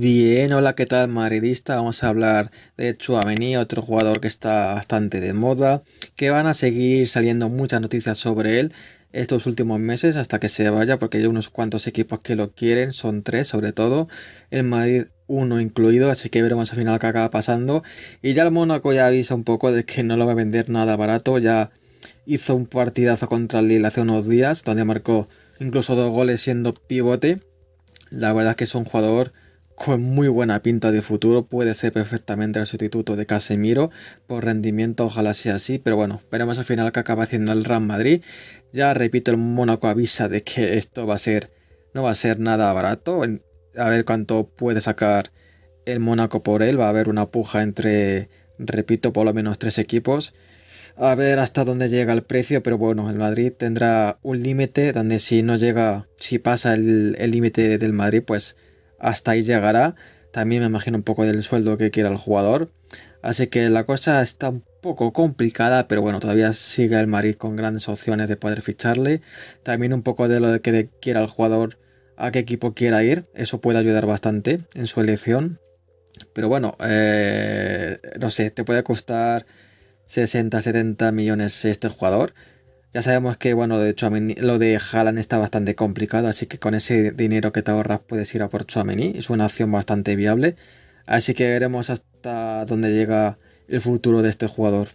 Bien, hola, ¿qué tal, madridista? Vamos a hablar de Chuamení, otro jugador que está bastante de moda, que van a seguir saliendo muchas noticias sobre él estos últimos meses hasta que se vaya, porque hay unos cuantos equipos que lo quieren, son tres sobre todo, el Madrid uno incluido, así que veremos al final qué acaba pasando. Y ya el Mónaco ya avisa un poco de que no lo va a vender nada barato, ya hizo un partidazo contra el Lille hace unos días, donde marcó incluso dos goles siendo pivote. La verdad es que es un jugador con muy buena pinta de futuro, puede ser perfectamente el sustituto de Casemiro, por rendimiento ojalá sea así, pero bueno, veremos al final que acaba haciendo el Real Madrid. Ya repito, el Mónaco avisa de que esto va a ser, no va a ser nada barato, a ver cuánto puede sacar el Mónaco por él, va a haber una puja entre, repito, por lo menos tres equipos. A ver hasta dónde llega el precio, pero bueno, el Madrid tendrá un límite donde si no llega, si pasa el límite del Madrid, pues hasta ahí llegará. También me imagino un poco del sueldo que quiera el jugador. Así que la cosa está un poco complicada, pero bueno, todavía sigue el Madrid con grandes opciones de poder ficharle. También un poco de lo de que quiera el jugador a qué equipo quiera ir. Eso puede ayudar bastante en su elección. Pero bueno, eh, no sé, te puede costar 60, 70 millones este jugador. Ya sabemos que, bueno, de hecho lo de Jalan está bastante complicado, así que con ese dinero que te ahorras puedes ir a por ameni Es una opción bastante viable. Así que veremos hasta dónde llega el futuro de este jugador.